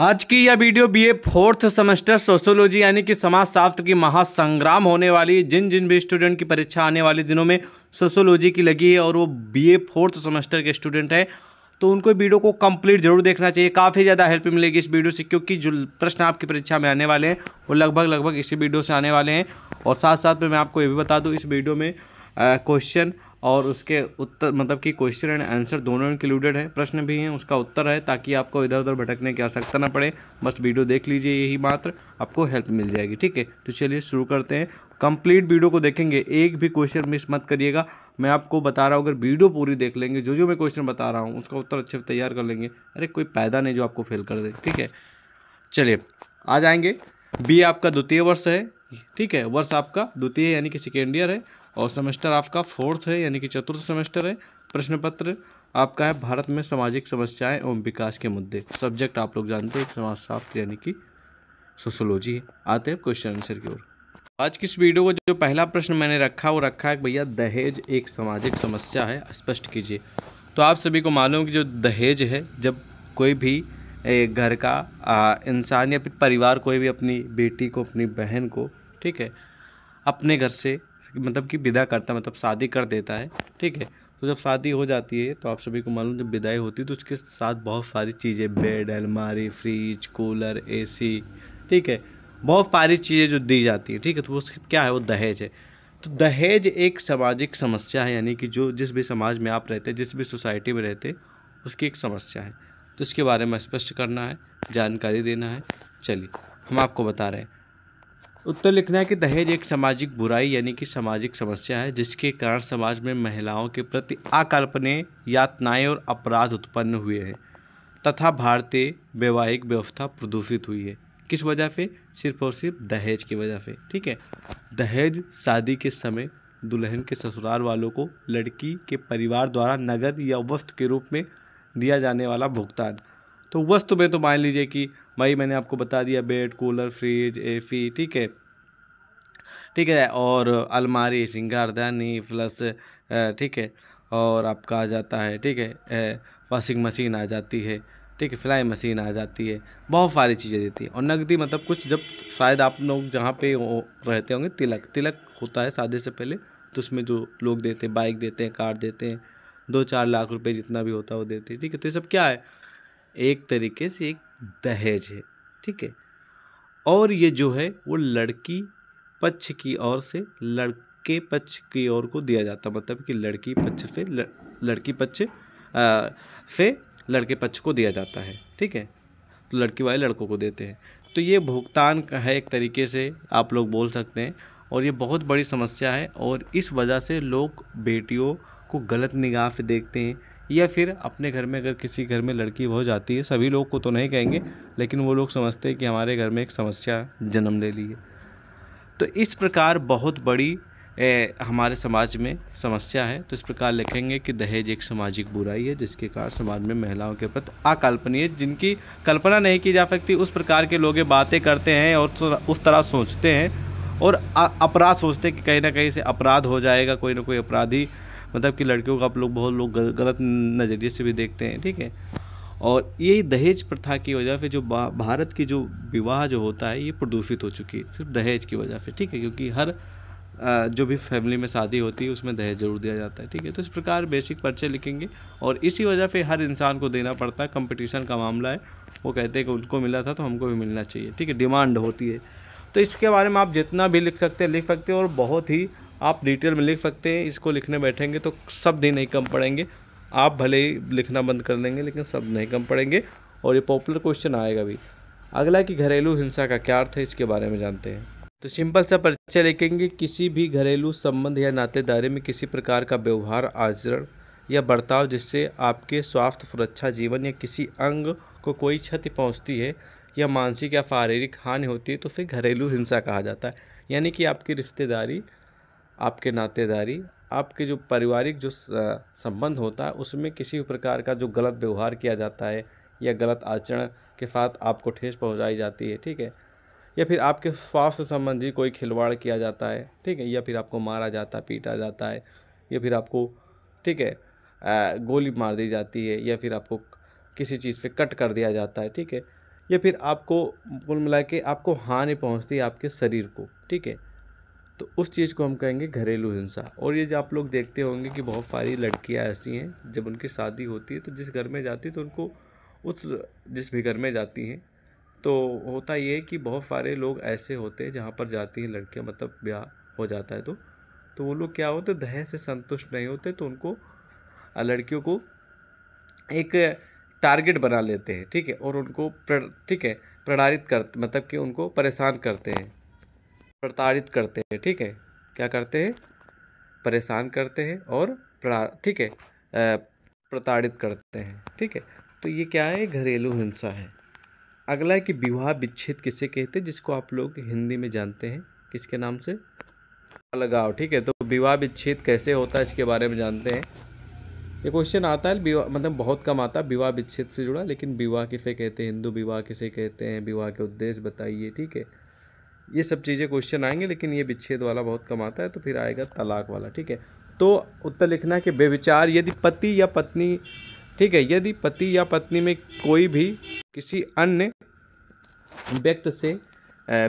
आज की यह video BA fourth semester sociology यानी कि समाजशास्त्र की महासंग्राम होने वाली जिन जिन भी स्टूडेंट की परीक्षा आने वाले दिनों में सोशोलॉजी की लगी है और वो बीए फोर्थ सेमेस्टर के स्टूडेंट हैं तो उनको वीडियो को कंप्लीट जरूर देखना चाहिए काफ़ी ज़्यादा हेल्प मिलेगी इस वीडियो से क्योंकि जो प्रश्न आपकी परीक्षा में आने वाले हैं वो लगभग लगभग इसी वीडियो से आने वाले हैं और साथ साथ में मैं आपको ये भी बता दूँ इस वीडियो में क्वेश्चन और उसके उत्तर मतलब कि क्वेश्चन एंड आंसर दोनों इंक्लूडेड है प्रश्न भी हैं उसका उत्तर है ताकि आपको इधर उधर भटकने की आवश्यकता ना पड़े बस वीडियो देख लीजिए यही मात्र आपको हेल्प मिल जाएगी ठीक है तो चलिए शुरू करते हैं कंप्लीट वीडियो को देखेंगे एक भी क्वेश्चन मिस मत करिएगा मैं आपको बता रहा हूँ अगर वीडियो पूरी देख लेंगे जो जो मैं क्वेश्चन बता रहा हूँ उसका उत्तर अच्छे से तैयार कर लेंगे अरे कोई पैदा नहीं जो आपको फेल कर दे ठीक है चलिए आ जाएंगे बी आपका द्वितीय वर्ष है ठीक है वर्ष आपका द्वितीय यानी कि सेकेंड ईयर है और सेमेस्टर आपका फोर्थ है यानी कि चतुर्थ सेमेस्टर है प्रश्न पत्र आपका है भारत में सामाजिक समस्याएं एवं विकास के मुद्दे सब्जेक्ट आप लोग जानते हैं समाजशास्त्र यानी कि सोशोलॉजी आते हैं क्वेश्चन आंसर की ओर आज की इस वीडियो को जो पहला प्रश्न मैंने रखा वो रखा है भैया दहेज एक सामाजिक समस्या है स्पष्ट कीजिए तो आप सभी को मालूम कि जो दहेज है जब कोई भी घर का इंसान या फिर परिवार कोई भी अपनी बेटी को अपनी बहन को ठीक है अपने घर से मतलब कि विदा करता है मतलब शादी कर देता है ठीक है तो जब शादी हो जाती है तो आप सभी को मालूम जब विदाई होती है तो उसके साथ बहुत सारी चीज़ें बेड अलमारी फ्रिज कूलर ए ठीक है बहुत सारी चीज़ें जो दी जाती है ठीक है तो वो क्या है वो दहेज है तो दहेज एक सामाजिक समस्या है यानी कि जो जिस भी समाज में आप रहते जिस भी सोसाइटी में रहते उसकी एक समस्या है तो इसके बारे में स्पष्ट करना है जानकारी देना है चलिए हम आपको बता रहे हैं उत्तर लिखना है कि दहेज एक सामाजिक बुराई यानी कि सामाजिक समस्या है जिसके कारण समाज में महिलाओं के प्रति अकल्पनीय यातनाएं और अपराध उत्पन्न हुए हैं तथा भारतीय वैवाहिक व्यवस्था प्रदूषित हुई है किस वजह से सिर्फ और सिर्फ दहेज की वजह से ठीक है दहेज शादी के समय दुल्हन के ससुराल वालों को लड़की के परिवार द्वारा नगद या वस्त्र के रूप में दिया जाने वाला भुगतान तो वस्तु में तो मान लीजिए कि भाई मैंने आपको बता दिया बेड कूलर फ्रिज ए ठीक है ठीक है और अलमारी सिंगारदानी प्लस ठीक है और आपका आ जाता है ठीक है वॉशिंग मशीन आ जाती है ठीक है फ्लाई मशीन आ जाती है बहुत सारी चीज़ें देती है और नकदी मतलब कुछ जब शायद आप लोग जहाँ पे रहते होंगे तिलक तिलक होता है शादी से पहले तो उसमें जो लोग देते हैं बाइक देते हैं कार देते हैं दो चार लाख रुपए जितना भी होता है वो देते हैं ठीक है तो ये सब क्या है एक तरीके से एक दहेज है ठीक है और ये जो है वो लड़की पक्ष की ओर से लड़के पक्ष की ओर को दिया जाता मतलब कि लड़की पक्ष से लड़, लड़की पक्ष से लड़के पक्ष को दिया जाता है ठीक है तो लड़की वाले लड़कों को देते हैं तो ये भुगतान का है एक तरीके से आप लोग बोल सकते हैं और ये बहुत बड़ी समस्या है और इस वजह से लोग बेटियों को गलत निगाह से देखते हैं या फिर अपने घर में अगर किसी घर में लड़की हो जाती है सभी लोग को तो नहीं कहेंगे लेकिन वो लोग समझते हैं कि हमारे घर में एक समस्या जन्म ले ली है तो इस प्रकार बहुत बड़ी ए, हमारे समाज में समस्या है तो इस प्रकार लिखेंगे कि दहेज एक सामाजिक बुराई है जिसके कारण समाज में महिलाओं के प्रति अकल्पनीय जिनकी कल्पना नहीं की जा सकती उस प्रकार के लोग बातें करते हैं और उस तरह सोचते हैं और अपराध सोचते हैं कि कहीं ना कहीं से अपराध हो जाएगा कोई ना कोई अपराधी मतलब कि लड़कियों का आप लोग बहुत लोग गलत नज़रिए से भी देखते हैं ठीक है और ये दहेज प्रथा की वजह से जो भारत की जो विवाह जो होता है ये प्रदूषित हो चुकी है सिर्फ दहेज की वजह से ठीक है क्योंकि हर जो भी फैमिली में शादी होती है उसमें दहेज जरूर दिया जाता है ठीक है तो इस प्रकार बेसिक पर्चे लिखेंगे और इसी वजह से हर इंसान को देना पड़ता है कंपटीशन का मामला है वो कहते हैं कि उनको मिला था तो हमको भी मिलना चाहिए ठीक है डिमांड होती है तो इसके बारे में आप जितना भी लिख सकते हैं लिख सकते हैं और बहुत ही आप डिटेल में लिख सकते हैं इसको लिखने बैठेंगे तो सब दिन नहीं कम पड़ेंगे आप भले ही लिखना बंद कर देंगे लेकिन शब्द नहीं कम पड़ेंगे और ये पॉपुलर क्वेश्चन आएगा भी अगला कि घरेलू हिंसा का क्या अर्थ है इसके बारे में जानते हैं तो सिंपल सा परिचय लिखेंगे किसी भी घरेलू संबंध या नातेदारी में किसी प्रकार का व्यवहार आचरण या बर्ताव जिससे आपके स्वास्थ्य सुरक्षा जीवन या किसी अंग को कोई क्षति पहुंचती है या मानसिक या शारीरिक हानि होती है तो फिर घरेलू हिंसा कहा जाता है यानी कि आपकी रिश्तेदारी आपके नातेदारी आपके जो पारिवारिक जो संबंध होता है उसमें किसी प्रकार का जो गलत व्यवहार किया जाता है या गलत आचरण के साथ आपको ठेस पहुंचाई जाती है ठीक है या फिर आपके स्वास्थ्य संबंधी कोई खिलवाड़ किया जाता है ठीक है या फिर आपको मारा जाता पीटा जाता है या फिर आपको ठीक है गोली मार दी जाती है या फिर आपको किसी चीज़ पे कट कर दिया जाता है ठीक है या फिर आपको कुल मिला के आपको हानि पहुँचती है आपके शरीर को ठीक है तो उस चीज़ को हम कहेंगे घरेलू हिंसा और ये जो आप लोग देखते होंगे कि बहुत सारी लड़कियाँ ऐसी हैं जब उनकी शादी होती है तो जिस घर में जाती तो उनको उस जिस भी घर में जाती हैं तो होता ये है कि बहुत सारे लोग ऐसे होते हैं जहाँ पर जाती हैं लड़कियाँ मतलब ब्याह हो जाता है तो तो वो लोग क्या होते दहेज से संतुष्ट नहीं होते तो उनको लड़कियों को एक टारगेट बना लेते हैं ठीक है और उनको ठीक है प्रणारित कर मतलब कि उनको परेशान करते हैं प्रताड़ित करते हैं ठीक है क्या करते हैं परेशान करते हैं और ठीक है प्रताड़ित करते हैं ठीक है तो ये क्या है घरेलू हिंसा है अगला है कि विवाह विच्छेद किसे कहते हैं जिसको आप लोग हिंदी में जानते हैं किसके नाम से लगाओ ठीक है तो विवाह विच्छेद कैसे होता है इसके बारे में जानते हैं ये क्वेश्चन आता है विवाह मतलब बहुत कम आता है विवाह विच्छेद से जुड़ा लेकिन विवाह किसे कहते हैं हिंदू विवाह किसे कहते हैं विवाह के उद्देश्य बताइए ठीक है ये सब चीज़ें क्वेश्चन आएंगे लेकिन ये विच्छेद वाला बहुत कम आता है तो फिर आएगा तलाक वाला ठीक है तो उत्तर लिखना है कि बेविचार यदि पति या पत्नी ठीक है यदि पति या पत्नी में कोई भी किसी अन्य व्यक्ति से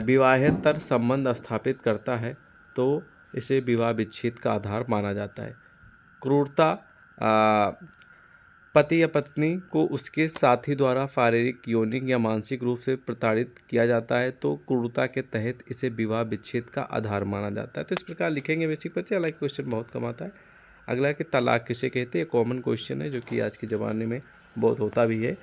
विवाहेतर संबंध स्थापित करता है तो इसे विवाह विच्छेद का आधार माना जाता है क्रूरता पति या पत्नी को उसके साथी द्वारा शारीरिक यौनिक या मानसिक रूप से प्रताड़ित किया जाता है तो क्रूरता के तहत इसे विवाह विच्छेद का आधार माना जाता है तो इस प्रकार लिखेंगे बेसिक बच्चे हालांकि क्वेश्चन बहुत कम आता है अगला कि तलाक किसे कहते हैं कॉमन क्वेश्चन है जो कि आज के ज़माने में बहुत होता भी है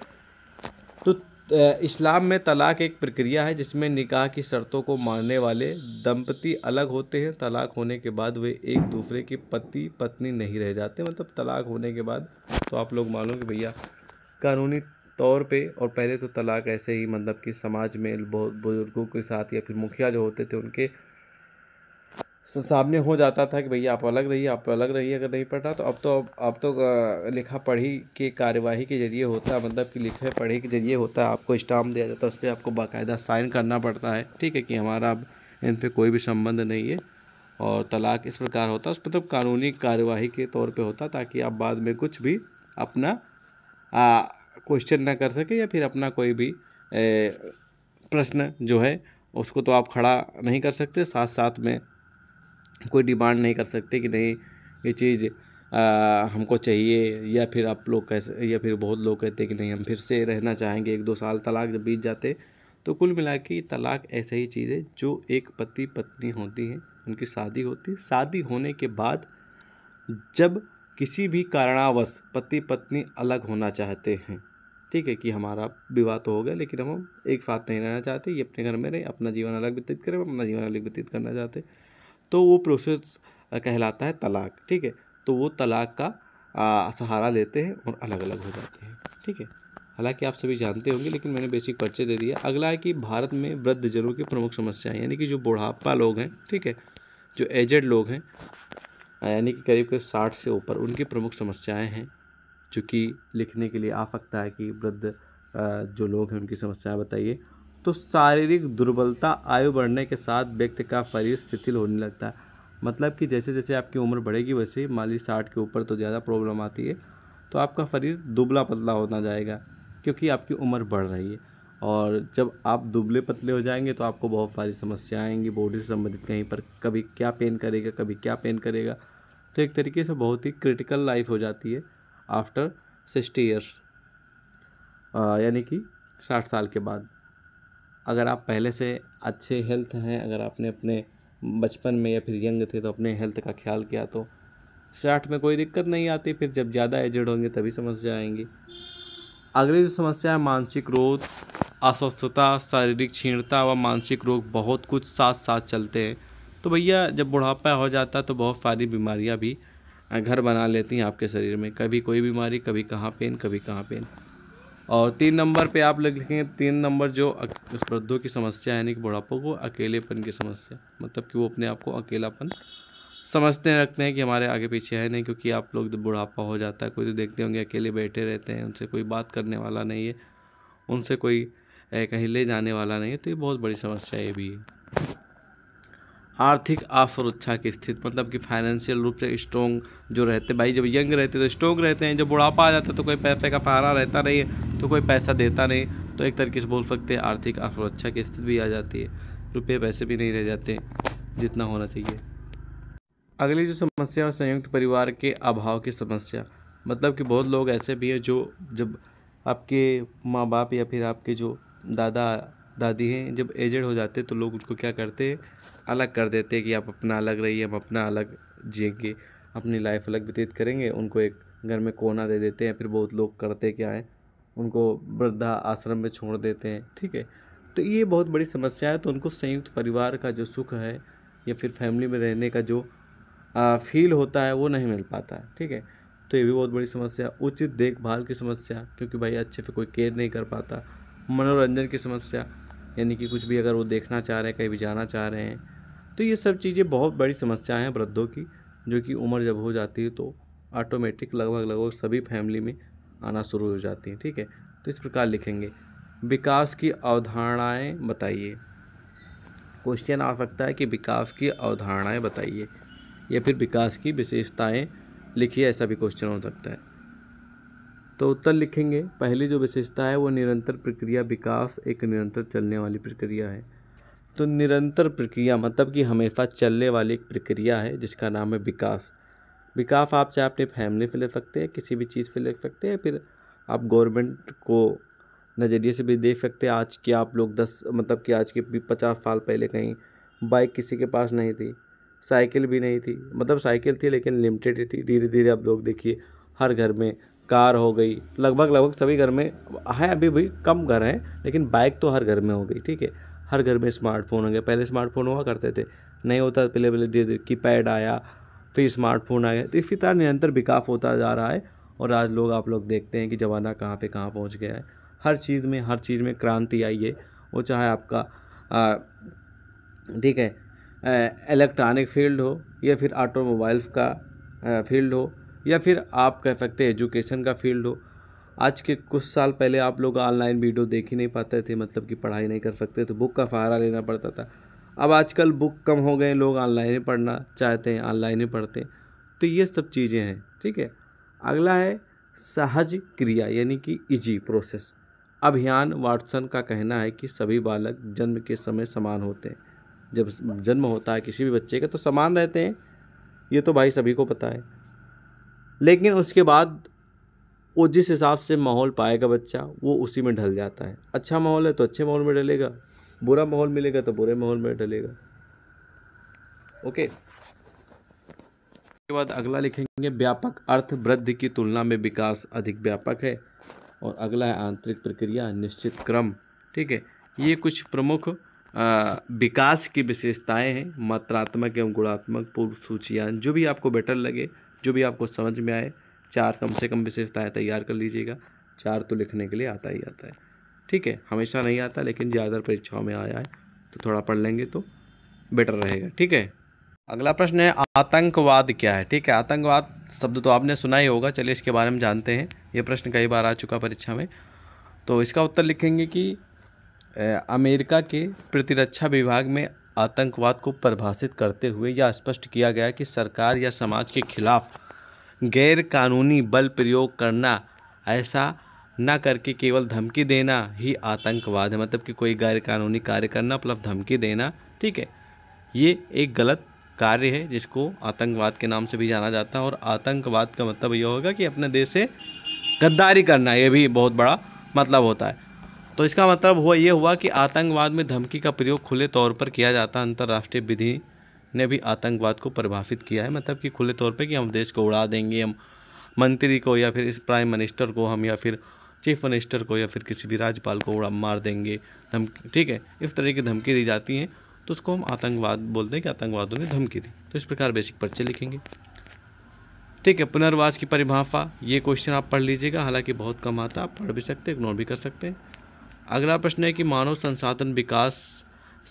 तो इस्लाम में तलाक़ एक प्रक्रिया है जिसमें निकाह की शर्तों को मानने वाले दंपति अलग होते हैं तलाक़ होने के बाद वे एक दूसरे के पति पत्नी नहीं रह जाते मतलब तलाक़ होने के बाद तो आप लोग मानो कि भैया कानूनी तौर पे और पहले तो तलाक़ ऐसे ही मतलब कि समाज में बहुत बुज़ुर्गों के साथ या फिर मुखिया जो होते थे उनके सामने हो जाता था कि भैया आप अलग रहिए आप अलग रहिए अगर नहीं पढ़ रहा तो अब तो अब, अब तो लिखा पढ़ी के कार्यवाही के जरिए होता है मतलब कि लिखे पढ़ी के जरिए होता है आपको स्टाम्प दिया जाता है उस पर आपको बाकायदा साइन करना पड़ता है ठीक है कि हमारा अब इन पर कोई भी संबंध नहीं है और तलाक इस प्रकार होता है उस मतलब कानूनी कार्यवाही के तौर पर होता ताकि आप बाद में कुछ भी अपना क्वेश्चन ना कर सके या फिर अपना कोई भी प्रश्न जो है उसको तो आप खड़ा नहीं कर सकते साथ साथ में कोई डिमांड नहीं कर सकते कि नहीं ये चीज़ हमको चाहिए या फिर आप लोग कैसे या फिर बहुत लोग कहते हैं कि नहीं हम फिर से रहना चाहेंगे एक दो साल तलाक जब बीत जाते तो कुल मिला के तलाक ऐसे ही चीज़ है जो एक पति पत्नी होती हैं उनकी शादी होती है शादी होने के बाद जब किसी भी कारणावश पति पत्नी अलग होना चाहते हैं ठीक है कि हमारा विवाह तो हो गया लेकिन हम एक साथ नहीं रहना चाहते ये अपने घर में रहें अपना जीवन अलग व्यतीत करें अपना जीवन अलग व्यतीत करना चाहते तो वो प्रोसेस कहलाता है तलाक ठीक है तो वो तलाक का सहारा लेते हैं और अलग अलग हो जाते हैं ठीक है हालांकि आप सभी जानते होंगे लेकिन मैंने बेसिक परिचय दे दिया अगला है कि भारत में वृद्धजनों की प्रमुख समस्याएं यानी कि जो बुढ़ापा लोग हैं ठीक है जो एजेड लोग हैं यानी कि करीब करीब साठ से ऊपर उनकी प्रमुख समस्याएं हैं जो कि लिखने के लिए आ सकता है कि वृद्ध जो लोग हैं उनकी समस्याएं बताइए तो शारीरिक दुर्बलता आयु बढ़ने के साथ व्यक्ति का शरीर शिथिल होने लगता है मतलब कि जैसे जैसे आपकी उम्र बढ़ेगी वैसे मान ली साठ के ऊपर तो ज़्यादा प्रॉब्लम आती है तो आपका शरीर दुबला पतला होना जाएगा क्योंकि आपकी उम्र बढ़ रही है और जब आप दुबले पतले हो जाएंगे तो आपको बहुत सारी समस्याएँ आएंगी बॉडी से संबंधित कहीं पर कभी क्या पेन करेगा कभी क्या पेन करेगा तो एक तरीके से बहुत ही क्रिटिकल लाइफ हो जाती है आफ्टर सिक्सटी ईयर्स यानी कि साठ साल के बाद अगर आप पहले से अच्छे हेल्थ हैं अगर आपने अपने बचपन में या फिर यंग थे तो अपने हेल्थ का ख्याल किया तो स्टार्ट में कोई दिक्कत नहीं आती फिर जब ज़्यादा एजड होंगे तभी समस्या आएंगी अगली जो समस्या है मानसिक रोग अस्वस्थता शारीरिक क्षीणता व मानसिक रोग बहुत कुछ साथ साथ चलते हैं तो भैया जब बुढ़ापा हो जाता है तो बहुत सारी बीमारियाँ भी घर बना लेती हैं आपके शरीर में कभी कोई बीमारी कभी कहाँ पेन कभी कहाँ पेन और तीन नंबर पे आप लिख लिखेंगे तीन नंबर जो वृद्धों की समस्या यानी कि बुढ़ापों को अकेलेपन की समस्या मतलब कि वो अपने आप को अकेलापन समझते हैं रखते हैं कि हमारे आगे पीछे है नहीं क्योंकि आप लोग बुढ़ापा हो जाता है कोई तो देखते होंगे अकेले बैठे रहते हैं उनसे कोई बात करने वाला नहीं है उनसे कोई कहीं ले जाने वाला नहीं है तो ये बहुत बड़ी समस्या ये भी आर्थिक असुरक्षा की स्थिति मतलब कि फाइनेंशियल रूप से स्ट्रॉन्ग जो रहते भाई जब यंग रहते तो स्ट्रॉन्ग रहते हैं जब बुढ़ापा आ जाता है तो कोई पैसे का सहारा रहता नहीं है तो कोई पैसा देता नहीं तो एक तरीके से बोल सकते हैं आर्थिक असुरक्षा की स्थिति भी आ जाती है रुपये पैसे भी नहीं रह जाते जितना होना चाहिए अगली जो समस्या है संयुक्त परिवार के अभाव की समस्या मतलब कि बहुत लोग ऐसे भी हैं जो जब आपके माँ बाप या फिर आपके जो दादा दादी हैं जब एजड हो जाते तो लोग उसको क्या करते अलग कर देते कि आप अपना अलग रहिए हम अपना अलग जिएंगे अपनी लाइफ अलग व्यतीत करेंगे उनको एक घर में कोना दे देते हैं फिर बहुत लोग करते क्या है उनको वृद्धा आश्रम में छोड़ देते हैं ठीक है तो ये बहुत बड़ी समस्या है तो उनको संयुक्त परिवार का जो सुख है या फिर फैमिली में रहने का जो आ, फील होता है वो नहीं मिल पाता है ठीक है तो ये भी बहुत बड़ी समस्या उचित देखभाल की समस्या क्योंकि भाई अच्छे से कोई केयर नहीं कर पाता मनोरंजन की समस्या यानी कि कुछ भी अगर वो देखना चाह रहे हैं कहीं भी जाना चाह रहे हैं तो ये सब चीज़ें बहुत बड़ी समस्याएँ हैं वृद्धों की जो कि उम्र जब हो जाती है तो ऑटोमेटिक लगभग लगभग सभी फैमिली में आना शुरू हो जाती हैं ठीक है तो इस प्रकार लिखेंगे विकास की अवधारणाएँ बताइए क्वेश्चन आ सकता है कि विकास की अवधारणाएँ बताइए या फिर विकास की विशेषताएँ लिखिए ऐसा भी क्वेश्चन हो सकता है तो उत्तर लिखेंगे पहली जो विशेषता है वो निरंतर प्रक्रिया विकास एक निरंतर चलने वाली प्रक्रिया है तो निरंतर प्रक्रिया मतलब कि हमेशा चलने वाली एक प्रक्रिया है जिसका नाम है विकास विकास आप चाहे अपने फैमिली पर ले सकते हैं किसी भी चीज़ पर ले सकते हैं फिर आप गवर्नमेंट को नज़रिए से भी देख सकते हैं आज के आप लोग दस मतलब कि आज के पचास साल पहले कहीं बाइक किसी के पास नहीं थी साइकिल भी नहीं थी मतलब साइकिल थी लेकिन लिमिटेड थी धीरे धीरे आप लोग देखिए हर घर में कार हो गई लगभग लगभग सभी घर में हैं अभी भी कम घर हैं लेकिन बाइक तो हर घर में हो गई ठीक है हर घर में स्मार्टफोन हो गया पहले स्मार्टफोन हुआ करते थे नहीं होता पहले पहले धीरे धीरे की पैड आया फिर स्मार्टफोन आया तो इसी तरह निरंतर विकास होता जा रहा है और आज लोग आप लोग देखते हैं कि ज़माना कहाँ पे कहाँ पहुँच गया है हर चीज़ में हर चीज़ में क्रांति आई है वो चाहे आपका ठीक है इलेक्ट्रॉनिक फील्ड हो या फिर ऑटोमोबाइल्स का फील्ड हो या फिर आप कह सकते हैं एजुकेशन का फील्ड हो आज के कुछ साल पहले आप लोग ऑनलाइन वीडियो देख ही नहीं पाते थे मतलब कि पढ़ाई नहीं कर सकते तो बुक का सहारा लेना पड़ता था अब आजकल बुक कम हो गए लोग ऑनलाइन ही पढ़ना चाहते हैं ऑनलाइन ही पढ़ते हैं तो ये सब चीज़ें हैं ठीक है अगला है सहज क्रिया यानी कि इजी प्रोसेस अभियान वाटसन का कहना है कि सभी बालक जन्म के समय समान होते हैं जब जन्म होता है किसी भी बच्चे का तो समान रहते हैं ये तो भाई सभी को पता है लेकिन उसके बाद वो जिस हिसाब से माहौल पाएगा बच्चा वो उसी में ढल जाता है अच्छा माहौल है तो अच्छे माहौल में ढलेगा बुरा माहौल मिलेगा तो बुरे माहौल में ढलेगा ओके उसके बाद अगला लिखेंगे व्यापक अर्थ वृद्धि की तुलना में विकास अधिक व्यापक है और अगला है आंतरिक प्रक्रिया निश्चित क्रम ठीक है ये कुछ प्रमुख विकास की विशेषताएं हैं मात्रात्मक एवं गुणात्मक पूर्व सूचियाँ जो भी आपको बेटर लगे जो भी आपको समझ में आए चार कम से कम विशेषताएँ तैयार कर लीजिएगा चार तो लिखने के लिए आता ही आता है ठीक है हमेशा नहीं आता लेकिन ज़्यादातर परीक्षाओं में आया है तो थोड़ा पढ़ लेंगे तो बेटर रहेगा ठीक है अगला प्रश्न है आतंकवाद क्या है ठीक है आतंकवाद शब्द तो आपने सुना ही होगा चलिए इसके बारे में जानते हैं ये प्रश्न कई बार आ चुका परीक्षा में तो इसका उत्तर लिखेंगे कि अमेरिका के प्रतिरक्षा विभाग में आतंकवाद को परिभाषित करते हुए यह स्पष्ट किया गया कि सरकार या समाज के खिलाफ गैर कानूनी बल प्रयोग करना ऐसा न करके केवल धमकी देना ही आतंकवाद है मतलब कि कोई गैर कानूनी कार्य करना प्लस मतलब धमकी देना ठीक है ये एक गलत कार्य है जिसको आतंकवाद के नाम से भी जाना जाता है और आतंकवाद का मतलब यह होगा कि अपने देश से गद्दारी करना यह भी बहुत बड़ा मतलब होता है तो इसका मतलब हुआ ये हुआ कि आतंकवाद में धमकी का प्रयोग खुले तौर पर किया जाता है अंतर्राष्ट्रीय विधि ने भी आतंकवाद को परिभाषित किया है मतलब कि खुले तौर पे कि हम देश को उड़ा देंगे हम मंत्री को या फिर इस प्राइम मिनिस्टर को हम या फिर चीफ मिनिस्टर को या फिर किसी भी राज्यपाल को उड़ा मार देंगे धमकी ठीक है इस तरह की धमकी दी जाती हैं तो उसको हम आतंकवाद बोलते हैं कि आतंकवादों ने धमकी दी तो इस प्रकार बेसिक पर्चे लिखेंगे ठीक है पुनर्वास की परिभाषा ये क्वेश्चन आप पढ़ लीजिएगा हालांकि बहुत कम आता आप पढ़ भी सकते इग्नोर भी कर सकते हैं अगला प्रश्न है कि मानव संसाधन विकास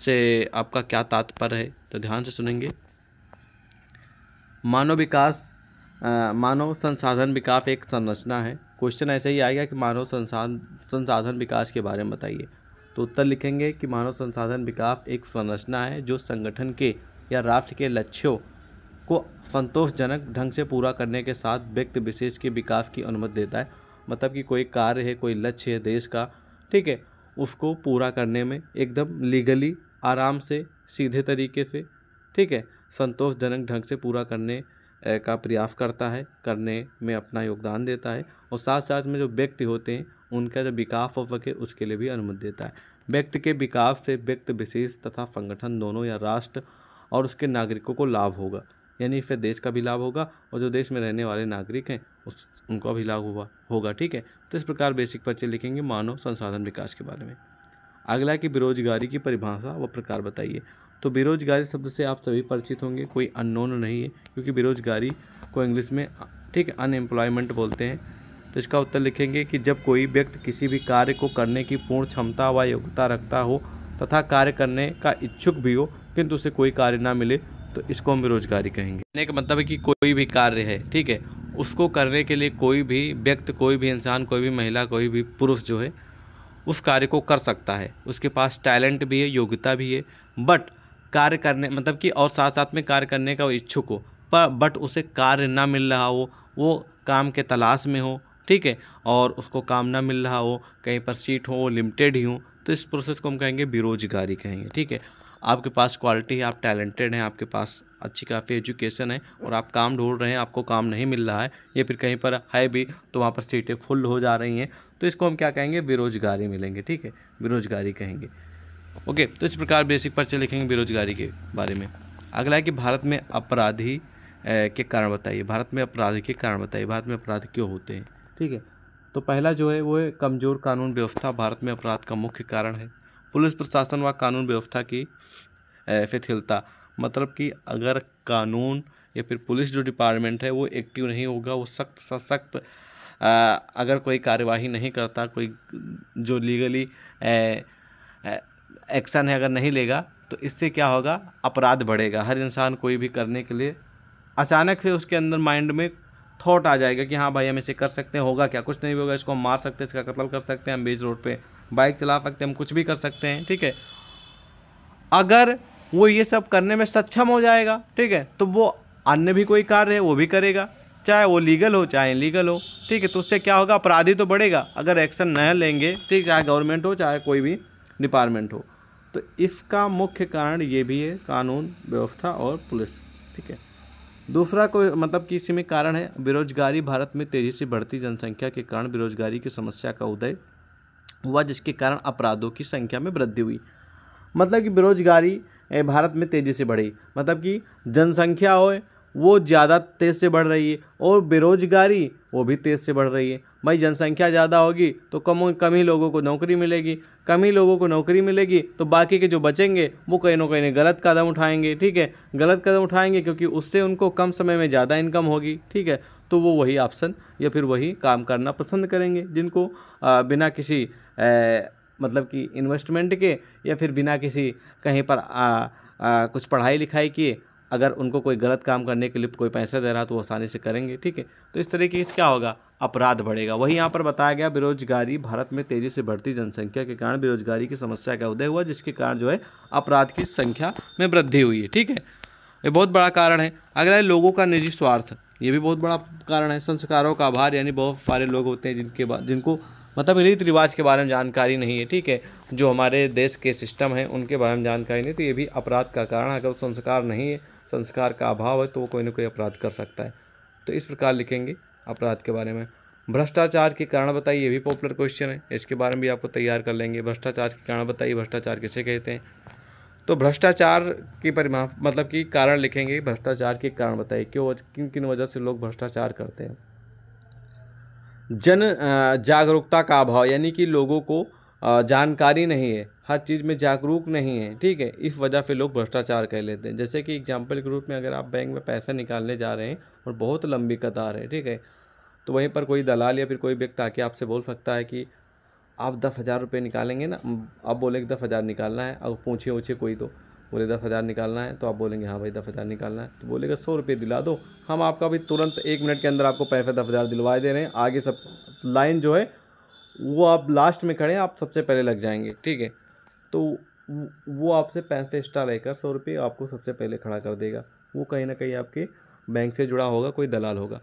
से आपका क्या तात्पर्य है तो ध्यान से सुनेंगे मानव विकास मानव संसाधन विकास एक संरचना है क्वेश्चन ऐसे ही आएगा कि मानव संसाधन संसाधन विकास के बारे में बताइए तो उत्तर लिखेंगे कि मानव संसाधन विकास एक संरचना है जो संगठन के या राष्ट्र के लक्ष्यों को संतोषजनक ढंग से पूरा करने के साथ व्यक्ति विशेष के विकास की अनुमति देता है मतलब कि कोई कार्य है कोई लक्ष्य है देश का ठीक है उसको पूरा करने में एकदम लीगली आराम से सीधे तरीके से ठीक है संतोषजनक ढंग से पूरा करने का प्रयास करता है करने में अपना योगदान देता है और साथ साथ में जो व्यक्ति होते हैं उनका जो विकास हो सके उसके लिए भी अनुमति देता है व्यक्ति के विकास से व्यक्ति विशेष तथा संगठन दोनों या राष्ट्र और उसके नागरिकों को लाभ होगा यानी फिर देश का भी लाभ होगा और जो देश में रहने वाले नागरिक हैं उस उनका भी लाभ हुआ होगा ठीक है तो इस प्रकार बेसिक पर्चे लिखेंगे मानव संसाधन विकास के बारे में अगला कि बेरोजगारी की परिभाषा व प्रकार बताइए तो बेरोजगारी शब्द से आप सभी परिचित होंगे कोई अननोन नहीं है क्योंकि बेरोजगारी को इंग्लिश में ठीक है अनएम्प्लॉयमेंट बोलते हैं तो इसका उत्तर लिखेंगे कि जब कोई व्यक्ति किसी भी कार्य को करने की पूर्ण क्षमता व योग्यता रखता हो तथा कार्य करने का इच्छुक भी हो किंतु उसे कोई कार्य ना मिले तो इसको हम बेरोजगारी कहेंगे कहने का मतलब है कि कोई भी कार्य है ठीक है उसको करने के लिए कोई भी व्यक्ति कोई भी इंसान कोई भी महिला कोई भी पुरुष जो है उस कार्य को कर सकता है उसके पास टैलेंट भी है योग्यता भी है बट कार्य करने मतलब कि और साथ साथ में कार्य करने का इच्छुक हो पर बट उसे कार्य ना मिल रहा हो वो काम के तलाश में हो ठीक है और उसको काम ना मिल रहा हो कहीं पर सीट हो लिमिटेड ही हो तो इस प्रोसेस को हम कहेंगे बेरोजगारी कहेंगे ठीक है आपके पास क्वालिटी है आप टैलेंटेड हैं आपके पास अच्छी काफ़ी एजुकेशन है और आप काम ढूंढ रहे हैं आपको काम नहीं मिल रहा है या फिर कहीं पर है भी तो वहाँ पर सीटें फुल हो जा रही हैं तो इसको हम क्या कहेंगे बेरोजगारी मिलेंगे ठीक है बेरोजगारी कहेंगे ओके तो इस प्रकार बेसिक पर्चे लिखेंगे बेरोजगारी के बारे में अगला है कि भारत में अपराधी के कारण बताइए भारत में अपराध के कारण बताइए भारत में अपराध क्यों होते हैं ठीक है तो पहला जो है वो है कमज़ोर कानून व्यवस्था भारत में अपराध का मुख्य कारण है पुलिस प्रशासन व कानून व्यवस्था की ऐसे हिलता मतलब कि अगर कानून या फिर पुलिस जो डिपार्टमेंट है वो एक्टिव नहीं होगा वो सख्त सा सख्त अगर कोई कार्यवाही नहीं करता कोई जो लीगली एक्शन है अगर नहीं लेगा तो इससे क्या होगा अपराध बढ़ेगा हर इंसान कोई भी करने के लिए अचानक से उसके अंदर माइंड में थॉट आ जाएगा कि हाँ भाई हम इसे कर सकते हैं होगा क्या कुछ नहीं होगा इसको हम मार सकते हैं इसका कत्ल कर सकते हैं हम बीच रोड पे बाइक चला सकते हैं हम कुछ भी कर सकते हैं ठीक है अगर वो ये सब करने में सक्षम हो जाएगा ठीक है तो वो अन्य भी कोई कार्य है वो भी करेगा चाहे वो लीगल हो चाहे इलीगल हो ठीक है तो उससे क्या होगा अपराधी तो बढ़ेगा अगर एक्शन न लेंगे ठीक चाहे गवर्नमेंट हो चाहे कोई भी डिपार्टमेंट हो तो इसका मुख्य कारण ये भी है कानून व्यवस्था और पुलिस ठीक है दूसरा कोई मतलब कि इसी में कारण है बेरोजगारी भारत में तेज़ी से बढ़ती जनसंख्या के कारण बेरोजगारी की समस्या का उदय हुआ जिसके कारण अपराधों की संख्या में वृद्धि हुई मतलब कि बेरोजगारी भारत में तेज़ी से बढ़ी मतलब कि जनसंख्या हो वो ज़्यादा तेज़ से बढ़ रही है और बेरोज़गारी वो भी तेज़ से बढ़ रही है भाई जनसंख्या ज़्यादा होगी तो कम कम ही लोगों को नौकरी मिलेगी कम ही लोगों को नौकरी मिलेगी तो बाकी के जो बचेंगे वो कहीं ना कहीं गलत कदम उठाएंगे ठीक है गलत कदम उठाएंगे क्योंकि उससे उनको कम समय में ज़्यादा इनकम होगी ठीक है तो वो वही ऑप्शन या फिर वही काम करना पसंद करेंगे जिनको बिना किसी मतलब कि इन्वेस्टमेंट के या फिर बिना किसी कहीं पर आ, आ, कुछ पढ़ाई लिखाई किए अगर उनको कोई गलत काम करने के लिए कोई पैसा दे रहा तो वो आसानी से करेंगे ठीक है तो इस तरीके से क्या होगा अपराध बढ़ेगा वही यहाँ पर बताया गया बेरोजगारी भारत में तेज़ी से बढ़ती जनसंख्या के कारण बेरोजगारी की समस्या का उदय हुआ जिसके कारण जो है अपराध की संख्या में वृद्धि हुई है ठीक है ये बहुत बड़ा कारण है अगला है लोगों का निजी स्वार्थ ये भी बहुत बड़ा कारण है संस्कारों का आभार यानी बहुत सारे लोग होते हैं जिनके जिनको मतलब रीति रिवाज के बारे में जानकारी नहीं है ठीक है जो हमारे देश के सिस्टम हैं उनके बारे में जानकारी नहीं तो ये भी अपराध का कारण है अगर संस्कार नहीं है संस्कार का अभाव है तो वो कोई ना कोई अपराध कर सकता है तो इस प्रकार लिखेंगे अपराध के बारे में भ्रष्टाचार के कारण बताइए ये भी पॉपुलर क्वेश्चन है इसके बारे में भी आपको तैयार कर लेंगे भ्रष्टाचार के कारण बताइए भ्रष्टाचार किसे कहते हैं तो भ्रष्टाचार की परिमा मतलब कि कारण लिखेंगे भ्रष्टाचार के कारण बताइए क्यों किन किन वजह से लोग भ्रष्टाचार करते हैं जन जागरूकता का अभाव यानी कि लोगों को जानकारी नहीं है हर चीज़ में जागरूक नहीं है ठीक है इस वजह से लोग भ्रष्टाचार कर लेते हैं जैसे कि एग्जाम्पल के रूप में अगर आप बैंक में पैसा निकालने जा रहे हैं और बहुत लंबी कतार है ठीक है तो वहीं पर कोई दलाल या फिर कोई व्यक्ति आके आपसे बोल सकता है कि आप दस हज़ार रुपये निकालेंगे ना आप बोले कि दस हज़ार निकालना है अब पूछे ऊँचे कोई तो बोले दस हज़ार निकालना है तो आप बोलेंगे हाँ भाई दस हज़ार निकालना है तो बोलेगा सौ रुपये दिला दो हम आपका भी तुरंत एक मिनट के अंदर आपको पैसे दस हज़ार दिलवा दे रहे हैं आगे सब लाइन जो है वो आप लास्ट में खड़े आप सबसे पहले लग जाएंगे ठीक है तो वो आपसे पैसे एक्स्ट्रा लेकर सौ रुपये आपको सबसे पहले खड़ा कर देगा वो कहीं ना कहीं आपके बैंक से जुड़ा होगा कोई दलाल होगा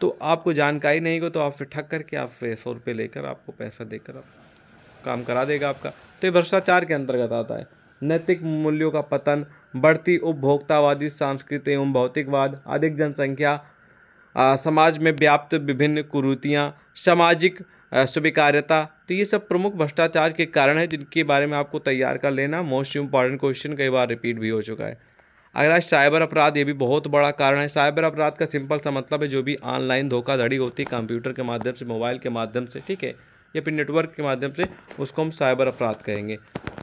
तो आपको जानकारी नहीं हो तो आप फिर ठग करके आप फिर सौ रुपये लेकर आपको पैसा देकर आप काम करा देगा आपका तो ये भ्रष्टाचार के अंतर्गत आता है नैतिक मूल्यों का पतन बढ़ती उपभोक्तावादी सांस्कृतिक एवं भौतिकवाद अधिक जनसंख्या समाज में व्याप्त विभिन्न कुरूतियाँ सामाजिक स्वीकार्यता तो ये सब प्रमुख भ्रष्टाचार के कारण है जिनके बारे में आपको तैयार कर लेना मोस्ट इम्पॉर्टेंट क्वेश्चन कई बार रिपीट भी हो चुका है अगला साइबर अपराध ये भी बहुत बड़ा कारण है साइबर अपराध का सिंपल सा मतलब है जो भी ऑनलाइन धोखाधड़ी होती है कंप्यूटर के माध्यम से मोबाइल के माध्यम से ठीक है या फिर नेटवर्क के माध्यम से उसको हम साइबर अपराध कहेंगे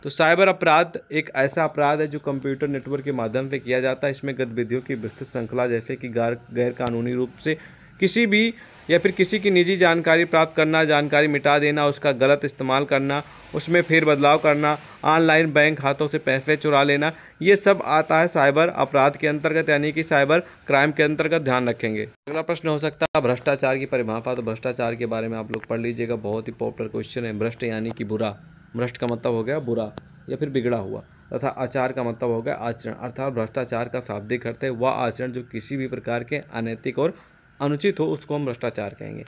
तो साइबर अपराध एक ऐसा अपराध है जो कंप्यूटर नेटवर्क के माध्यम से किया जाता है इसमें गतिविधियों की विस्तृत श्रृंखला जैसे कि गैर कानूनी रूप से किसी भी या फिर किसी की निजी जानकारी प्राप्त करना जानकारी मिटा देना उसका गलत इस्तेमाल करना उसमें फिर बदलाव करना ऑनलाइन बैंक खातों से पैसे चुरा लेना ये सब आता है साइबर अपराध के अंतर्गत यानी कि साइबर क्राइम के अंतर्गत ध्यान रखेंगे अगला प्रश्न हो सकता है भ्रष्टाचार की परिभाषा तो भ्रष्टाचार के बारे में आप लोग पढ़ लीजिएगा बहुत ही पॉपुलर क्वेश्चन है भ्रष्ट यानी कि बुरा भ्रष्ट का मतलब हो गया बुरा या फिर बिगड़ा हुआ तथा आचार का मतलब हो गया आचरण अर्थात भ्रष्टाचार का शाब्दिक अर्थ है वह आचरण जो किसी भी प्रकार के अनैतिक और अनुचित हो उसको हम भ्रष्टाचार कहेंगे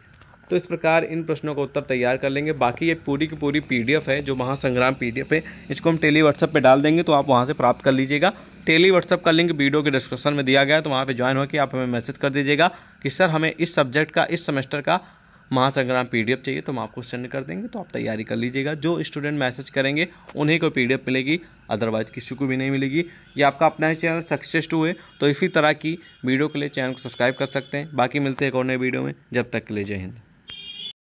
तो इस प्रकार इन प्रश्नों का उत्तर तैयार कर लेंगे बाकी ये पूरी की पूरी पीडीएफ है जो महासंग्राम पीडीएफ है इसको हम टेली व्हाट्सअप पे डाल देंगे तो आप वहाँ से प्राप्त कर लीजिएगा टेली व्हाट्सअप का लिंक वीडियो के डिस्क्रिप्शन में दिया गया है तो वहाँ पर ज्वाइन होकर आप हमें मैसेज कर दीजिएगा कि सर हमें इस सब्जेक्ट का इस सेमेस्टर का महासंग्राम पी चाहिए तो हम आपको सेंड कर देंगे तो आप तैयारी कर लीजिएगा जो स्टूडेंट मैसेज करेंगे उन्हीं को पी मिलेगी अदरवाइज़ किसी को भी नहीं मिलेगी ये आपका अपना चैनल सक्सेस टू है तो इसी तरह की वीडियो के लिए चैनल को सब्सक्राइब कर सकते हैं बाकी मिलते हैं एक और नए वीडियो में जब तक के लिए जय हिंद